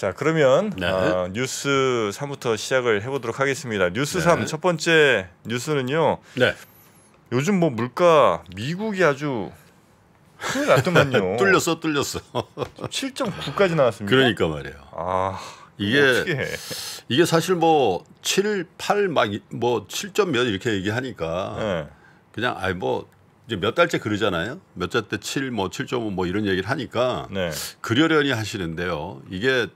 자 그러면 네. 어, 뉴스 3부터 시작을 해보도록 하겠습니다. 뉴스 네. 3첫 번째 뉴스는요. 네. 요즘 뭐 물가 미국이 아주 큰일 났더만요. 뚫렸어 뚫렸어. 7.9까지 나왔습니다. 그러니까 말이에요. 아 이게 이게 사실 뭐 7, 8막뭐 7점 몇 이렇게 얘기하니까 네. 그냥 아이 뭐 이제 몇 달째 그러잖아요. 몇달째 7, 뭐7.5뭐 이런 얘기를 하니까 네. 그려려니 하시는데요. 이게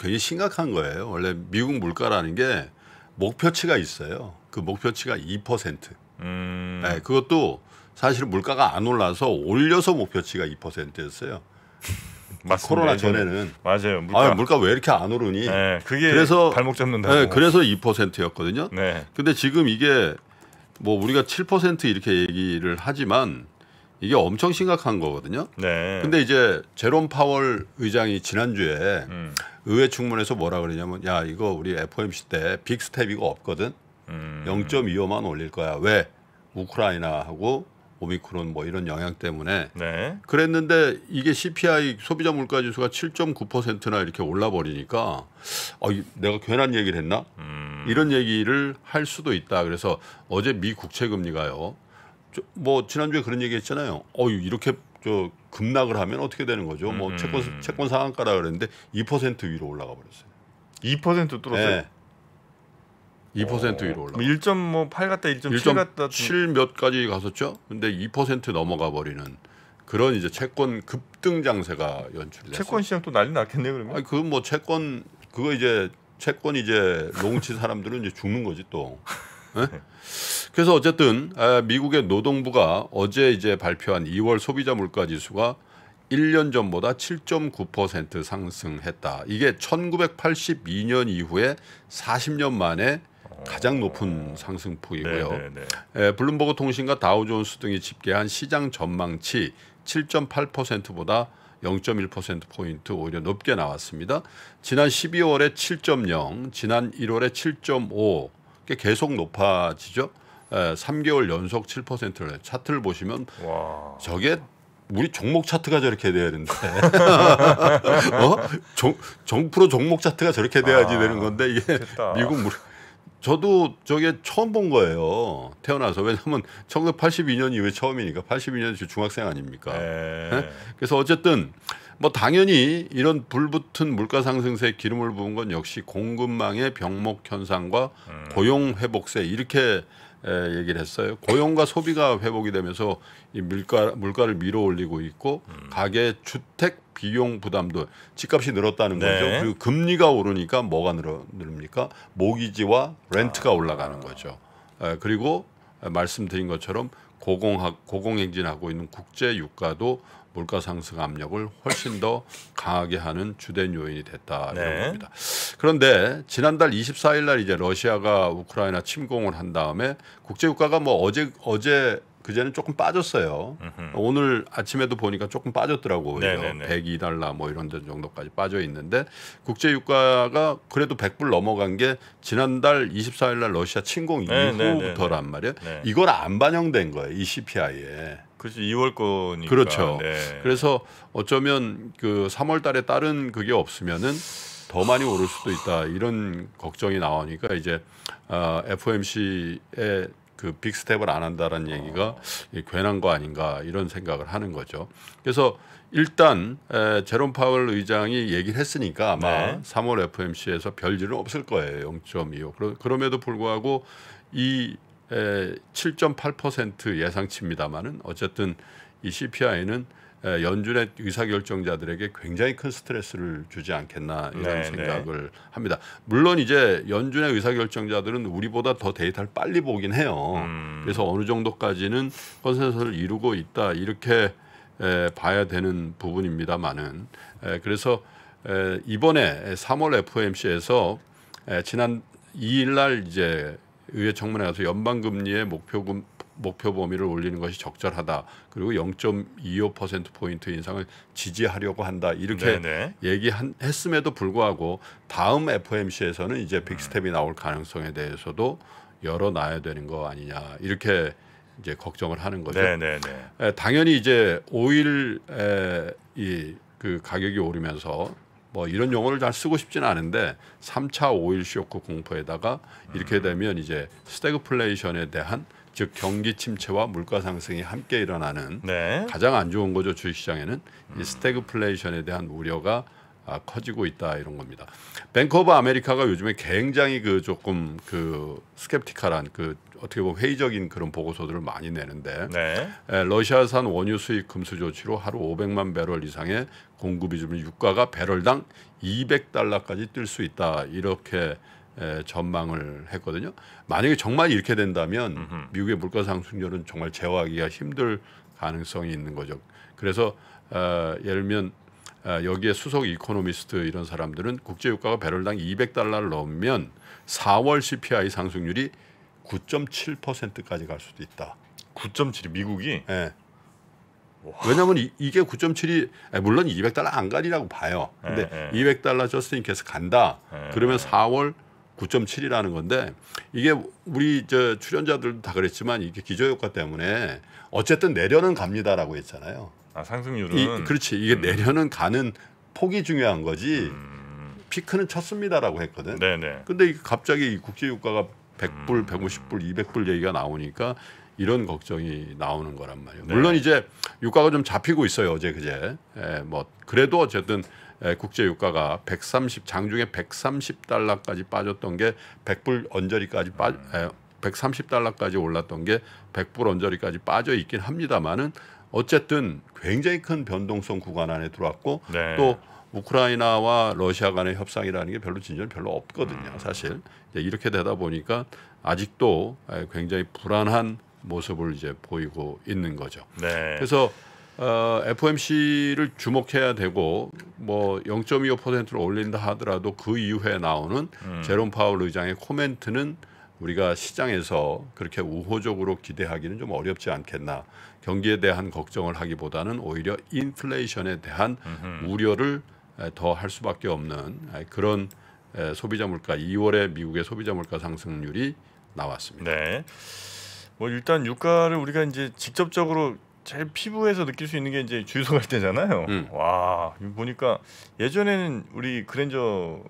굉장히 심각한 거예요. 원래 미국 물가라는 게 목표치가 있어요. 그 목표치가 2%. 음. 네, 그것도 사실 물가가 안 올라서 올려서 목표치가 2%였어요. 맞습니다. 코로나 전에는 맞아요. 물가. 아, 물가 왜 이렇게 안 오르니? 네, 그게 그래서 발목 잡는다. 네, 그래서 2%였거든요. 네. 근데 지금 이게 뭐 우리가 7% 이렇게 얘기를 하지만 이게 엄청 심각한 거거든요. 네. 근데 이제 제롬 파월 의장이 지난주에 음. 의회 충문에서 뭐라 그러냐면 야 이거 우리 FOMC 때 빅스텝 이거 없거든. 음. 0.25만 올릴 거야. 왜? 우크라이나하고 오미크론 뭐 이런 영향 때문에 네. 그랬는데 이게 CPI 소비자 물가 지수가 7.9%나 이렇게 올라 버리니까 어, 아, 내가 괜한 얘기를 했나? 음. 이런 얘기를 할 수도 있다. 그래서 어제 미 국채 금리가요. 뭐 지난주에 그런 얘기했잖아요. 어유 이렇게 저 급락을 하면 어떻게 되는 거죠? 뭐 음, 음. 채권 채권 상한가라 그랬는데 2% 어, 위로 올라가 버렸어요. 2% 뚫었어요. 네. 2% 오. 위로 올라. 1.8 갔다 1.7 갔다 7몇까지 갔었죠. 근데 2% 넘어가 버리는 그런 이제 채권 급등 장세가 연출됐어요. 채권 시장 또 난리 났겠네요, 그러면. 아니, 그뭐 건 채권 그거 이제 채권 이제 농치 사람들은 이제 죽는 거지 또. 예? 네. 그래서 어쨌든 아, 미국의 노동부가 어제 이제 발표한 2월 소비자 물가 지수가 1년 전보다 7.9% 상승했다. 이게 1982년 이후에 40년 만에 가장 높은 어. 상승폭이고요. 에, 네, 네, 예, 블룸버그 통신과 다우존스 등이 집계한 시장 전망치 7.8%보다 0.1% 포인트 오히려 높게 나왔습니다. 지난 12월에 7.0, 지난 1월에 7.5, 게 계속 높아지죠. 에, 3개월 연속 7%를 차트를 보시면 와. 저게 우리 종목 차트가 저렇게 돼야 되는데 어? 정, 정프로 종목 차트가 저렇게 돼야지 아, 되는 건데 이게 됐다. 미국 물 저도 저게 처음 본 거예요 태어나서 왜냐하면 1982년이 후에 처음이니까 82년 중학생 아닙니까 에. 네. 에? 네? 그래서 어쨌든 뭐 당연히 이런 불붙은 물가 상승세에 기름을 부은 건 역시 공급망의 병목 현상과 음. 고용 회복세 이렇게 에, 얘기를 했어요. 고용과 소비가 회복이 되면서 이 물가 물가를 밀어 올리고 있고 음. 가계 주택 비용 부담도 집값이 늘었다는 네. 거죠. 그리고 금리가 오르니까 뭐가 늘어 늘립니까? 모기지와 렌트가 아. 올라가는 거죠. 에, 그리고 말씀드린 것처럼 고공학 고공행진하고 있는 국제 유가도 물가 상승 압력을 훨씬 더 강하게 하는 주된 요인이 됐다 이런 네. 겁니다. 그런데 지난달 24일 날 이제 러시아가 우크라이나 침공을 한 다음에 국제 유가가 뭐 어제 어제 그제는 조금 빠졌어요. 으흠. 오늘 아침에도 보니까 조금 빠졌더라고요. 네네 102달러 뭐 이런 정도까지 빠져 있는데 국제 유가가 그래도 100불 넘어간 게 지난달 24일 날 러시아 침공 네, 이후부터란 말이에요. 네. 이건 안 반영된 거예요. 이 CPI에. 그렇죠. 2월 거니까. 그렇죠. 네. 그래서 어쩌면 그 3월 달에 다른 그게 없으면은 더 많이 오를 수도 있다. 이런 걱정이 나오니까 이제 어, 아, f o m c 에그 빅스텝을 안 한다라는 얘기가 어. 괜한 거 아닌가 이런 생각을 하는 거죠. 그래서 일단 에, 제롬 파월 의장이 얘기를 했으니까 아마 네. 3월 FOMC에서 별일은 없을 거예요. 0.25. 그 그럼에도 불구하고 이7.8% 예상치입니다만은 어쨌든 이 CPI는 연준의 의사결정자들에게 굉장히 큰 스트레스를 주지 않겠나 이런 네, 생각을 네. 합니다. 물론 이제 연준의 의사결정자들은 우리보다 더 데이터를 빨리 보긴 해요. 음. 그래서 어느 정도까지는 컨센서스를 이루고 있다 이렇게 에, 봐야 되는 부분입니다만은 에, 그래서 에, 이번에 3월 FOMC에서 에, 지난 2일 날 이제 의회 청문회 가서 연방 금리의 목표금 목표 범위를 올리는 것이 적절하다. 그리고 0.25% 포인트 인상을 지지하려고 한다. 이렇게 네, 네. 얘기했음에도 불구하고 다음 FOMC에서는 이제 빅스텝이 나올 가능성에 대해서도 열어놔야 되는 거 아니냐 이렇게 이제 걱정을 하는 거죠. 네네네. 네, 당연히 이제 오일 이그 가격이 오르면서 뭐 이런 용어를 잘 쓰고 싶지는 않은데 3차 오일 쇼크 공포에다가 이렇게 음. 되면 이제 스태그플레이션에 대한 즉 경기 침체와 물가 상승이 함께 일어나는 네. 가장 안 좋은 거죠 주식시장에는 이 음. 스태그플레이션에 대한 우려가 아, 커지고 있다 이런 겁니다. 뱅크 오브 아메리카가 요즘에 굉장히 그 조금 그 스캡티컬한 그 어떻게 보면 회의적인 그런 보고서들을 많이 내는데 네. 러시아산 원유 수입 금수 조치로 하루 500만 배럴 이상의 공급이 주 유가가 배럴당 200달러까지 뛸 수 있다 이렇게 에, 전망을 했거든요. 만약에 정말 이렇게 된다면 음흠. 미국의 물가 상승률은 정말 제어하기가 힘들 가능성이 있는 거죠. 그래서 어, 예를 들면 아, 여기에 수석 이코노미스트 이런 사람들은 국제유가가 배럴당 200달러를 넘으면 4월 CPI 상승률이 9.7%까지 갈 수도 있다. 9.7이 미국이? 네. 예. 왜냐하면 이, 게 9.7이 아, 물론 200달러 안 가리라고 봐요. 근데 에, 에. 200달러 저스틴 계속 간다. 에, 예. 그러면 4월 9.7이라는 건데 이게 우리 저 출연자들도 다 그랬지만 이게 기저효과 때문에 어쨌든 내려는 갑니다라고 했잖아요. 아, 상승률은 이, 그렇지 이게 음. 내려는 가는 폭이 중요한 거지 음. 피크는 쳤습니다라고 했거든. 네네. 근데 갑자기 국제유가가 100불, 150불, 200불 얘기가 나오니까 이런 걱정이 나오는 거란 말이에요. 네. 물론 이제 유가가 좀 잡히고 있어요. 어제 그제. 에, 예, 뭐 그래도 어쨌든 에, 예, 국제 유가가 130 장중에 130달러까지 빠졌던 게 100불 언저리까지 빠 에, 음. 130달러까지 예, 올랐던 게 100불 언저리까지 빠져 있긴 합니다만은 어쨌든 굉장히 큰 변동성 구간 안에 들어왔고 네. 또 우크라이나와 러시아 간의 협상이라는 게 별로 진전이 별로 없거든요. 음, 사실 이렇게 되다 보니까 아직도 예, 굉장히 불안한 모습을 이제 보이고 있는 거죠. 네. 그래서 어, FOMC를 주목해야 되고 뭐 0.25%를 올린다 하더라도 그 이후에 나오는 음. 제롬 파울 의장의 코멘트는 우리가 시장에서 그렇게 우호적으로 기대하기는 좀 어렵지 않겠나. 경기에 대한 걱정을 하기보다는 오히려 인플레이션에 대한 음흠. 우려를 더 할 수밖에 없는 그런 소비자 물가 2월에 미국의 소비자 물가 상승률이 나왔습니다. 네. 뭐 일단 유가를 우리가 이제 직접적으로 제 피부에서 느낄 수 있는 게 이제 주유소 갈 때잖아요. 음. 와 보니까 예전에는 우리 그랜저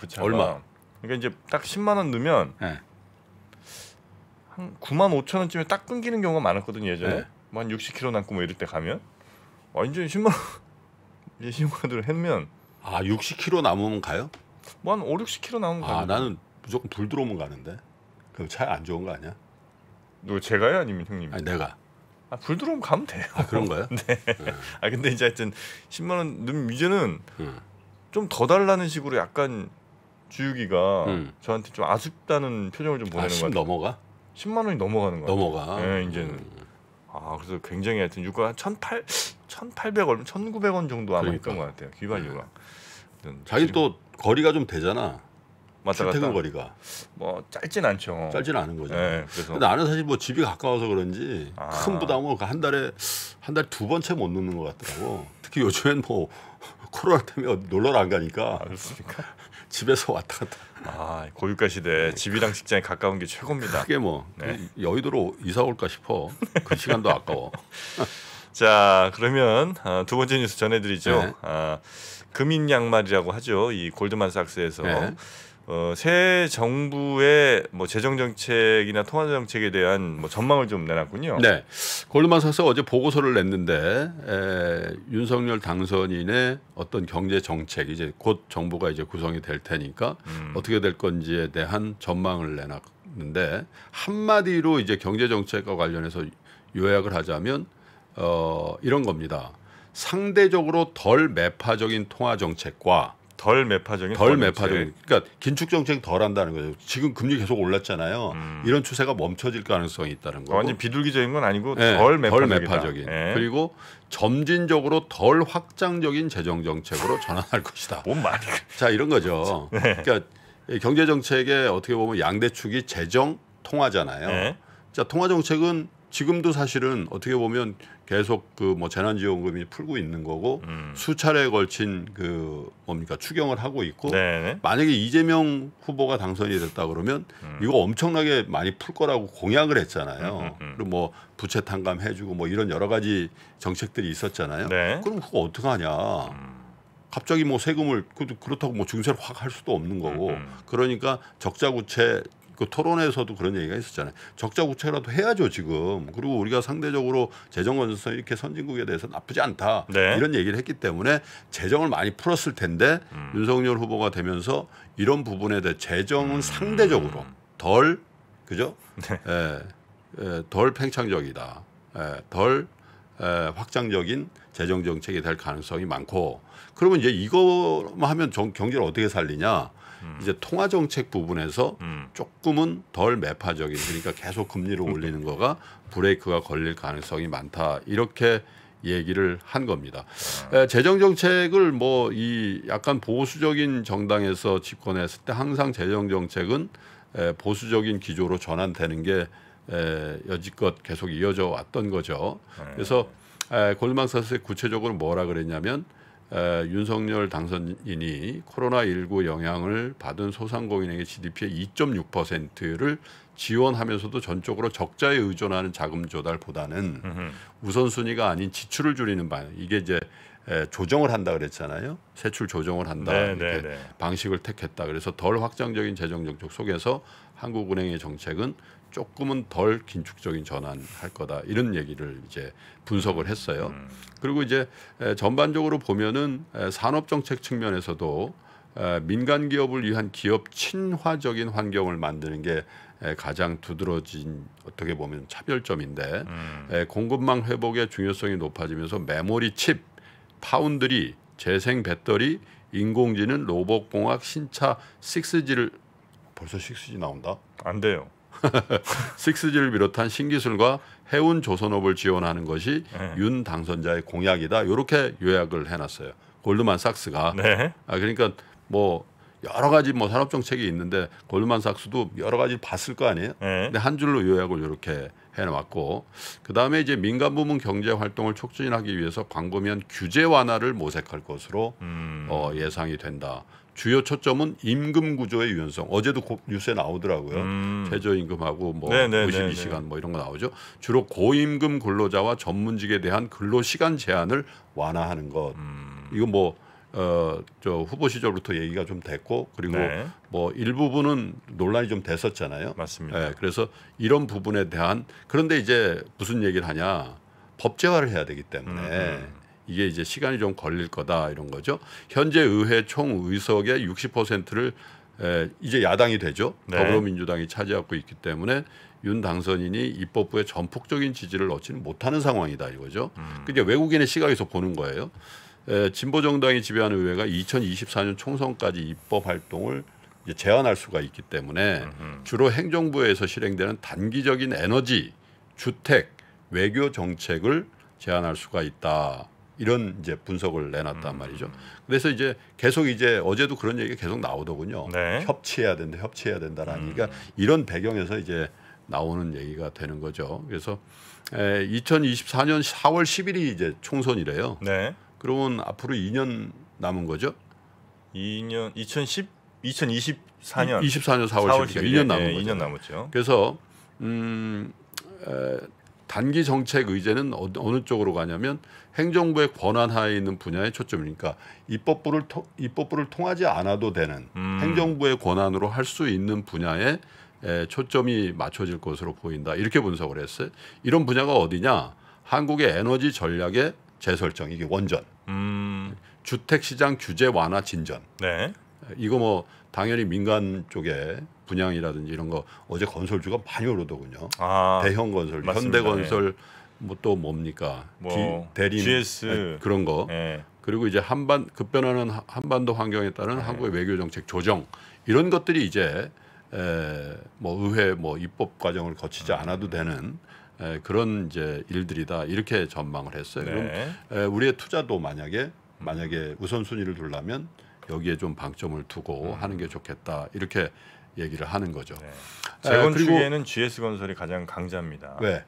그차 어, 얼마? 그러니까 이제 딱 10만 원 넣으면 네. 한 9만 5천 원쯤에 딱 끊기는 경우가 많았거든요 예전에 네. 뭐한 60kg 남고 뭐 이럴 때 가면 완전 10만 원 10만 원을 했면 아 60kg 남으면 가요? 뭐한 5, 60kg 남으면 아 가요. 나는 무조건 불 들어오면 가는데 그럼 차에 안 좋은 거 아니야? 너 제가요 아니면 형님? 아니 내가 아, 불 들어오면 가면 돼요. 아, 그런가요? 네. 음. 아 근데 이제 하여튼 10만 원눈 이제는 음. 네. 좀더 달라는 식으로 약간 주유기가 음. 저한테 좀 아쉽다는 표정을 좀 보내는 거것 아, 같아요. 넘어가? 10만 원이 넘어가는 거예요. 넘어가. 예, 이제는. 음. 아, 그래서 굉장히 하여튼 유가 1,800 1,800 얼마 1,900원 정도 아마 그러니까. 했던 것 같아요. 기반유가. 네. 음. 자기 또 거리가 좀 되잖아. 맞다 출퇴근 거리가 뭐 짧진 않죠. 짧진 않은 거죠. 네, 그래서 근데 나는 사실 뭐 집이 가까워서 그런지 아. 큰 부담은 그 한 달에 한 달 두 번째 못 넣는 것 같더라고. 특히 요즘엔 뭐 코로나 때문에 놀러 안 가니까. 아, 그렇습니까? 집에서 왔다 갔다. 아 고유가 시대 네. 집이랑 직장이 가까운 게 최고입니다. 그게 뭐 네. 여의도로 이사 올까 싶어. 그 시간도 아까워. 자 그러면 어, 두 번째 뉴스 전해드리죠. 네. 어, 아, 금인 양말이라고 하죠. 이 골드만삭스에서. 네. 어, 새 정부의 뭐 재정 정책이나 통화 정책에 대한 뭐 전망을 좀 내놨군요. 네, 골드만삭스 어제 보고서를 냈는데 에, 윤석열 당선인의 어떤 경제 정책 이제 곧 정부가 이제 구성이 될 테니까 음. 어떻게 될 건지에 대한 전망을 내놨는데 한마디로 이제 경제 정책과 관련해서 요약을 하자면 어, 이런 겁니다. 상대적으로 덜 매파적인 통화 정책과 덜 매파적인 덜 매파적인 그러니까 긴축 정책 덜 한다는 거죠. 지금 금리 계속 올랐잖아요. 음. 이런 추세가 멈춰질 가능성이 있다는 거고. 완전 비둘기적인 건 아니고 네, 예, 덜매파적이덜 매파적인. 네. 그리고 점진적으로 덜 확장적인 재정 정책으로 전환할 것이다. 뭔 말이? 자 이런 거죠. 네. 그러니까 경제 정책의 어떻게 보면 양대 축이 재정 통화잖아요. 네. 자 통화 정책은 지금도 사실은 어떻게 보면 계속 그 뭐 재난지원금이 풀고 있는 거고 음. 수차례에 걸친 그 뭡니까 추경을 하고 있고 네, 네 만약에 이재명 후보가 당선이 됐다 그러면 음. 이거 엄청나게 많이 풀 거라고 공약을 했잖아요. 음음음. 음, 음. 그리고 뭐 부채 탕감 해주고 뭐 이런 여러 가지 정책들이 있었잖아요. 네. 그럼 그거 어떻게 하냐? 음. 갑자기 뭐 세금을 그렇다고 뭐 증세를 확 할 수도 없는 거고 음, 그러니까 적자구체 그 토론에서도 그런 얘기가 있었잖아요. 적자국채라도 해야죠 지금. 그리고 우리가 상대적으로 재정 건전성 이렇게 선진국에 대해서 나쁘지 않다 네. 이런 얘기를 했기 때문에 재정을 많이 풀었을 텐데 음. 윤석열 후보가 되면서 이런 부분에 대해 재정은 음. 상대적으로 덜 그죠? 네. 에, 예, 에, 예, 덜 팽창적이다. 에, 예, 덜 에, 확장적인 재정 정책이 될 가능성이 많고 그러면 이제 이거만 하면 정, 경제를 어떻게 살리냐? 음. 이제 통화 정책 부분에서 음. 조금은 덜 매파적인 그러니까 계속 금리를 올리는 거가 브레이크가 걸릴 가능성이 많다 이렇게 얘기를 한 겁니다. 아. 재정 정책을 뭐 이 약간 보수적인 정당에서 집권했을 때 항상 재정 정책은 보수적인 기조로 전환되는 게 여지껏 계속 이어져 왔던 거죠. 음. 그래서 골드만사스의 구체적으로 뭐라 그랬냐면 에, 윤석열 당선인이 코로나19 영향을 받은 소상공인에게 GDP의 2.6%를 지원하면서도 전적으로 적자에 의존하는 자금 조달보다는 으흠. 우선순위가 아닌 지출을 줄이는 방 이게 이제 에, 조정을 한다 그랬잖아요. 세출 조정을 한다 네, 이렇게 네, 네. 방식을 택했다. 그래서 덜 확장적인 재정 정책 속에서 한국은행의 정책은 조금은 덜 긴축적인 전환할 거다 이런 얘기를 이제 분석을 했어요. 음. 그리고 이제 전반적으로 보면은 산업 정책 측면에서도 민간 기업을 위한 기업 친화적인 환경을 만드는 게 가장 두드러진 어떻게 보면 차별점인데 음. 공급망 회복의 중요성이 높아지면서 메모리 칩, 파운드리, 재생 배터리, 인공지능, 로봇 공학, 신차 6G를 벌써 6G 나온다? 안 돼요. 식스지를 비롯한 신기술과 해운 조선업을 지원하는 것이 네. 윤 당선자의 공약이다. 이렇게 요약을 해놨어요. 골드만삭스가. 네. 아 그러니까 뭐 여러 가지 뭐 산업 정책이 있는데 골드만삭스도 여러 가지 봤을 거 아니에요. 네. 근데 한 줄로 요약을 이렇게 해놨고 그다음에 이제 민간 부문 경제 활동을 촉진하기 위해서 광고면 규제 완화를 모색할 것으로 음. 어, 예상이 된다. 주요 초점은 임금 구조의 유연성. 어제도 뉴스에 나오더라고요. 음. 최저임금하고 뭐 네네네네. 52시간 뭐 이런 거 나오죠. 주로 고임금 근로자와 전문직에 대한 근로 시간 제한을 완화하는 것. 음. 이거 뭐 어, 저 후보 시절부터 얘기가 좀 됐고 그리고 네. 뭐 일부분은 논란이 좀 됐었잖아요. 맞습니다. 네, 그래서 이런 부분에 대한 그런데 이제 무슨 얘기를 하냐? 법제화를 해야 되기 때문에 음. 음. 이게 이제 시간이 좀 걸릴 거다 이런 거죠. 현재 의회 총 의석의 60%를 에, 이제 야당이 되죠. 네. 더불어민주당이 차지하고 있기 때문에 윤 당선인이 입법부의 전폭적인 지지를 얻지는 못하는 상황이다 이거죠. 음. 그게 그러니까 외국인의 시각에서 보는 거예요. 에, 진보 정당이 지배하는 의회가 2024년 총선까지 입법 활동을 이제 제한할 수가 있기 때문에 음흠. 주로 행정부에서 실행되는 단기적인 에너지, 주택, 외교 정책을 제한할 수가 있다. 이런 이제 분석을 내놨단 음. 말이죠. 그래서 이제 계속 이제 어제도 그런 얘기가 계속 나오더군요. 네. 협치해야 된다, 협치해야 된다라는. 음. 그러니까 이런 배경에서 이제 나오는 얘기가 되는 거죠. 그래서 에, 2024년 4월 10일이 이제 총선이래요. 네. 그러면 앞으로 2년 남은 거죠? 2년 2010 2024년 24년 4월, 4월 10일 2년 남은 예, 거죠. 2년 남았죠. 그래서 음 에, 단기 정책 의제는 어느 쪽으로 가냐면 행정부의 권한 하에 있는 분야의 초점이니까 입법부를 토, 입법부를 통하지 않아도 되는 음. 행정부의 권한으로 할 수 있는 분야에 에, 초점이 맞춰질 것으로 보인다 이렇게 분석을 했어요. 이런 분야가 어디냐? 한국의 에너지 전략의 재설정 이게 원전. 음. 주택 시장 규제 완화 진전. 네. 이거 뭐 당연히 민간 쪽에 분양이라든지 이런 거 어제 건설주가 많이 오르더군요. 아, 대형 건설, 현대건설 예. 뭐또 뭡니까? 뭐, 대림 GS. 네, 그런 거. 네. 그리고 이제 한반 급변하는 한반도 환경에 따른 네. 한국의 외교 정책 조정 이런 것들이 이제 에, 뭐 의회 뭐 입법 과정을 거치지 음. 않아도 되는 에, 그런 이제 일들이다 이렇게 전망을 했어요. 네. 그럼 에, 우리의 투자도 만약에 음. 만약에 우선순위를 둘라면 여기에 좀 방점을 두고 음. 하는 게 좋겠다 이렇게 얘기를 하는 거죠. 네. 재건축에는 아, GS 건설이 가장 강자입니다. 왜?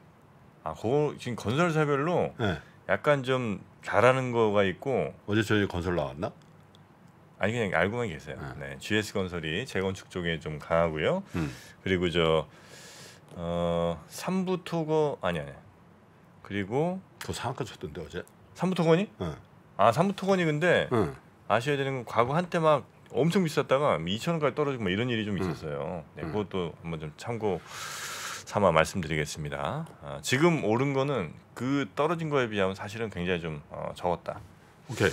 아, 그거 지금 건설사별로 네. 약간 좀 잘하는 거가 있고 어제 저희 건설 나왔나? 아니 그냥 알고만 계세요. 네. 네. GS 건설이 재건축 쪽에 좀 강하고요. 음. 그리고 저 어, 삼부 토거 아니 아니. 그리고 그 상한가 쳤던데 어제. 삼부 토건이? 네. 아, 삼부 토건이 근데 네. 아셔야 되는 건 과거 한때 막 엄청 비쌌다가 2천 뭐 원까지 떨어지고 뭐 이런 일이 좀 음. 있었어요. 네, 음. 그것도 한번 좀 참고 삼아 말씀드리겠습니다. 아, 지금 오른 거는 그 떨어진 거에 비하면 사실은 굉장히 좀 어, 적었다. 오케이.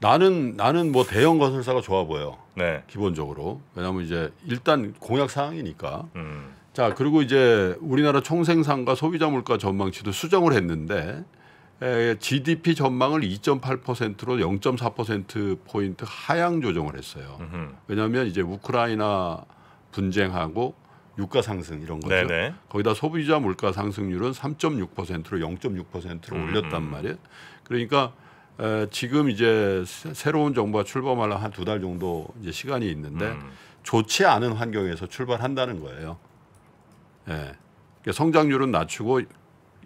나는 나는 뭐 대형 건설사가 좋아 보여. 네. 기본적으로 왜냐하면 이제 일단 공약 사항이니까. 음. 자 그리고 이제 우리나라 총생산과 소비자 물가 전망치도 수정을 했는데 GDP 예, 예, 전망을 2.8%로 0.4% 포인트 하향 조정을 했어요. 으흠. 왜냐하면 이제 우크라이나 분쟁하고 유가 상승 이런 거죠. 네네. 거기다 소비자 물가 상승률은 3.6%로 0.6%로 음. 올렸단 말이에요. 그러니까 에, 지금 이제 새로운 정부가 출범하려 한두 달 정도 이제 시간이 있는데 음. 좋지 않은 환경에서 출발한다는 거예요. 예. 그러니까 성장률은 낮추고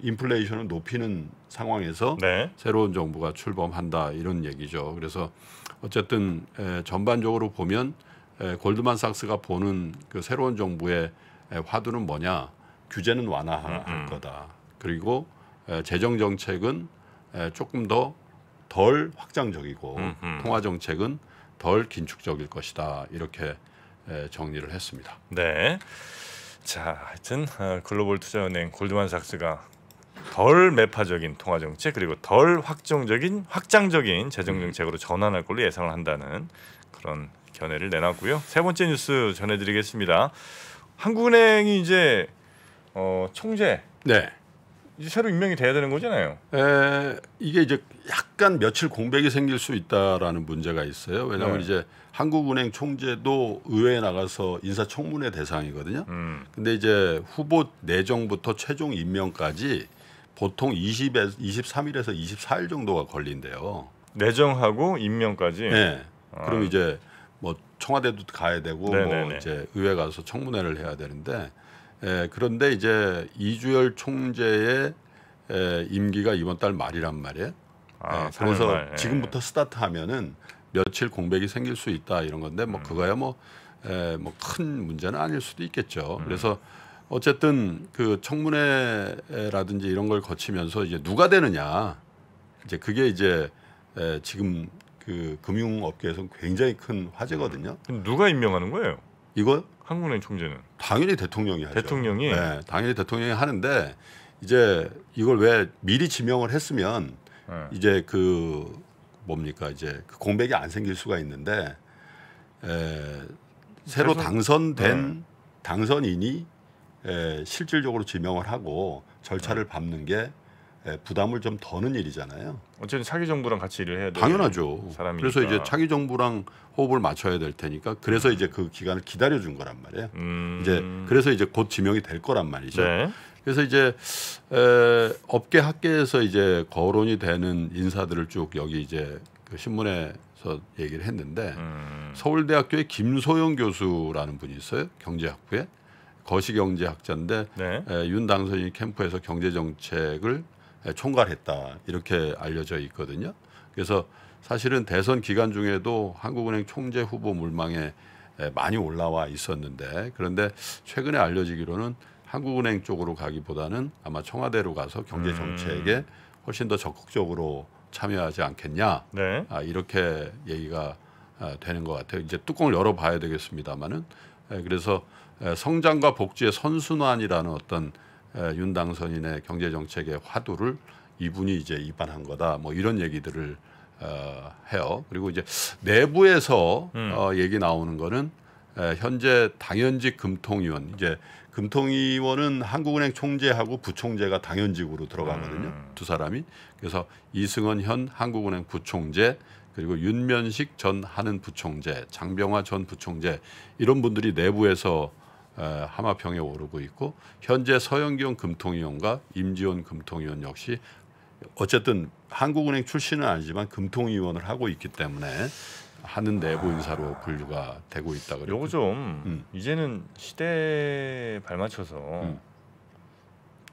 인플레이션을 높이는 상황에서 네. 새로운 정부가 출범한다 이런 얘기죠. 그래서 어쨌든 에, 전반적으로 보면 에, 골드만삭스가 보는 그 새로운 정부의 에, 화두는 뭐냐? 규제는 완화할 음음. 음. 거다. 그리고 에, 재정 정책은 에, 조금 더 덜 확장적이고 음음. 음. 통화 정책은 덜 긴축적일 것이다. 이렇게 에, 정리를 했습니다. 네. 자, 하여튼 어, 글로벌 투자은행 골드만삭스가 덜 매파적인 통화 정책 그리고 덜 확정적인 확장적인 재정 음. 정책으로 전환할 걸로 예상을 한다는 그런 견해를 내놨고요. 세 번째 뉴스 전해드리겠습니다. 한국은행이 이제 어, 총재 네. 이제 새로 임명이 돼야 되는 거잖아요. 에, 이게 이제 약간 며칠 공백이 생길 수 있다라는 문제가 있어요. 왜냐하면 네. 이제 한국은행 총재도 의회에 나가서 인사청문회 대상이거든요. 음. 근데 이제 후보 내정부터 최종 임명까지 보통 20에 23일에서 24일 정도가 걸린대요. 내정하고 임명까지. 네. 아. 그럼 이제 뭐 청와대도 가야 되고 뭐 네네네. 뭐 이제 의회 가서 청문회를 해야 되는데 에, 예, 그런데 이제 이주열 총재의 에, 예, 임기가 이번 달 말이란 말이에요. 아, 예, 그래서 말, 예. 지금부터 스타트하면은 며칠 공백이 생길 수 있다 이런 건데 뭐 음. 그거야 뭐 예, 뭐큰 문제는 아닐 수도 있겠죠. 음. 그래서 어쨌든 그 청문회라든지 이런 걸 거치면서 이제 누가 되느냐 이제 그게 이제 에, 지금 그 금융업계에서는 굉장히 큰 화제거든요. 그럼 누가 임명하는 거예요? 이거 한국은행 총재는 당연히 대통령이 하죠. 대통령이 네, 당연히 대통령이 하는데 이제 이걸 왜 미리 지명을 했으면 네. 이제 그 뭡니까 이제 그 공백이 안 생길 수가 있는데 에, 새로 당선된 네. 당선인이 에, 예, 실질적으로 지명을 하고 절차를 밟는 게 에, 예, 부담을 좀 더는 일이잖아요. 어쨌든 차기 정부랑 같이 일을 해야 돼 당연하죠. 사람이니까. 그래서 이제 차기 정부랑 호흡을 맞춰야 될 테니까 그래서 음. 이제 그 기간을 기다려 준 거란 말이에요. 음... 이제 그래서 이제 곧 지명이 될 거란 말이죠. 네. 그래서 이제 에, 업계 학계에서 이제 거론이 되는 인사들을 쭉 여기 이제 그 신문에서 얘기를 했는데 음... 서울대학교의 김소영 교수라는 분이 있어요 경제학부에 거시경제학자인데 네. 에, 윤 당선인 캠프에서 경제정책을 에, 총괄했다 이렇게 알려져 있거든요. 그래서 사실은 대선 기간 중에도 한국은행 총재 후보 물망에 에, 많이 올라와 있었는데 그런데 최근에 알려지기로는 한국은행 쪽으로 가기보다는 아마 청와대로 가서 경제정책에 음. 훨씬 더 적극적으로 참여하지 않겠냐 네. 아, 이렇게 얘기가 아, 되는 것 같아요. 이제 뚜껑을 열어봐야 되겠습니다만은 그래서 성장과 복지의 선순환이라는 어떤 윤 당선인의 경제 정책의 화두를 이분이 이제 입안한 거다. 뭐 이런 얘기들을 어, 해요. 그리고 이제 내부에서 음. 어, 얘기 나오는 거는 현재 당연직 금통위원 이제 금통위원은 한국은행 총재하고 부총재가 당연직으로 들어가거든요. 음. 두 사람이 그래서 이승원 현 한국은행 부총재 그리고 윤면식 전 하는 부총재, 장병화 전 부총재 이런 분들이 내부에서 하마평에 오르고 있고 현재 서영경 금통위원과 임지원 금통위원 역시 어쨌든 한국은행 출신은 아니지만 금통위원을 하고 있기 때문에 하는 내부 인사로 분류가 되고 있다 그래요. 요거 좀 음. 이제는 시대에 발맞춰서 음.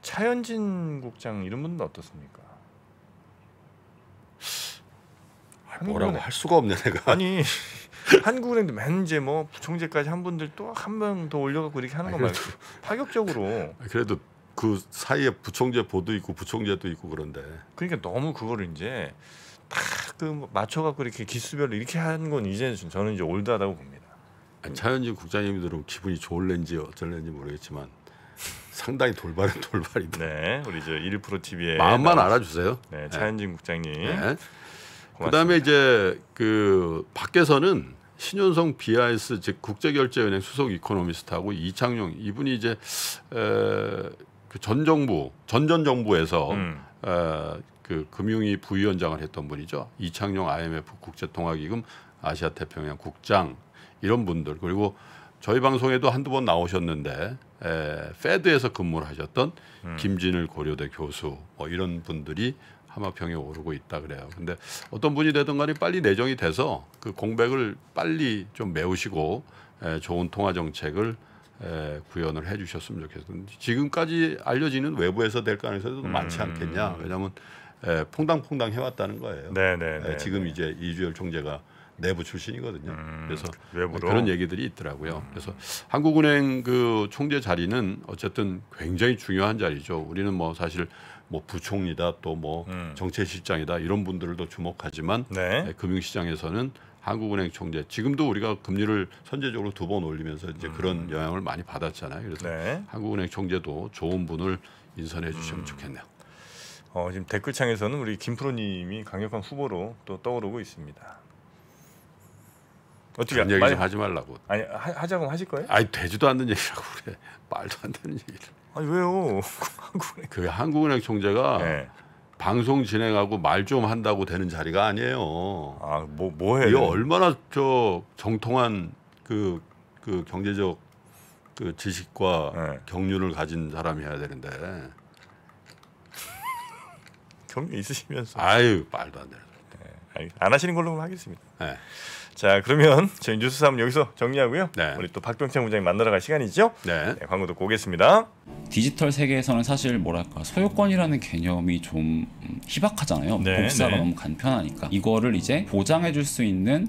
차현진 국장 이런 분은 어떻습니까? 뭐라고 할 수가 없냐 내가. 아니 한국은행도 맨 이제 뭐 부총재까지 한 분들 또 한 명 더 올려갖고 이렇게 하는 거 말고 파격적으로. 그래도 그 사이에 부총재 보도 있고 부총재도 있고 그런데. 그러니까 너무 그거를 이제 다그 맞춰갖고 이렇게 기수별로 이렇게 한건 이제는 저는 이제 올드하다고 봅니다. 아니, 차현진 국장님이들으면 기분이 좋을는지 어쩔는지 모르겠지만 상당히 돌발은 돌발이다. 네, 우리 저1% TV에 마음만 나오신, 알아주세요. 네, 차현진 네. 국장님. 네. 그다음에 이제 그 밖에서는 신윤성 BIS 즉 국제결제은행 수석 이코노미스트하고 이창용 이분이 이제 그 전 정부 전전 정부에서 음. 그 금융위 부위원장을 했던 분이죠 이창용 IMF 국제통화기금 아시아 태평양 국장 이런 분들 그리고 저희 방송에도 한두 번 나오셨는데 에, 패드에서 근무를 하셨던 음. 김진을 고려대 교수 뭐 이런 분들이 하마평이 오르고 있다 그래요. 근데 어떤 분이 되든 간에 빨리 내정이 돼서 그 공백을 빨리 좀 메우시고 에, 좋은 통화 정책을 에, 구현을 해주셨으면 좋겠어요. 지금까지 알려지는 외부에서 될 가능성도 음. 많지 않겠냐. 왜냐하면 에, 퐁당퐁당 해왔다는 거예요. 네네. 네, 네, 지금 네. 이제 이주열 총재가 내부 출신이거든요. 음, 그래서 외부로? 그런 얘기들이 있더라고요. 음. 그래서 한국은행 그 총재 자리는 어쨌든 굉장히 중요한 자리죠. 우리는 뭐 사실 뭐 부총리다 또뭐 음. 정책실장이다 이런 분들도 주목하지만 네. 네. 금융시장에서는 한국은행 총재 지금도 우리가 금리를 선제적으로 두 번 올리면서 이제 음. 그런 영향을 많이 받았잖아요. 그래서 네. 한국은행 총재도 좋은 분을 인선해 주시면 음. 좋겠네요. 어, 지금 댓글창에서는 우리 김프로님이 강력한 후보로 또 떠오르고 있습니다. 어떻게 얘기 좀 하지 말라고. 아니 하, 자고 하실 거예요? 아니 되지도 않는 얘기라고 그래. 말도 안 되는 얘기를. 아니 왜요? 그 한국은행 총재가 네. 방송 진행하고 말 좀 한다고 되는 자리가 아니에요. 아뭐 뭐 해이 얼마나 저 정통한 그그 그 경제적 그 지식과 네. 경륜을 가진 사람이 해야 되는데. 경륜 있으시면서. 아유 말도 안 되는. 안 하시는 걸로 하겠습니다. 네. 자 그러면 저희 뉴스 3 여기서 정리하고요. 네. 우리 또 박병창 부장님 만나러 갈 시간이죠. 네. 네 광고 듣고 오겠습니다. 디지털 세계에서는 사실 뭐랄까 소유권이라는 개념이 좀 희박하잖아요. 네, 복사가 네. 너무 간편하니까 이거를 이제 보장해줄 수 있는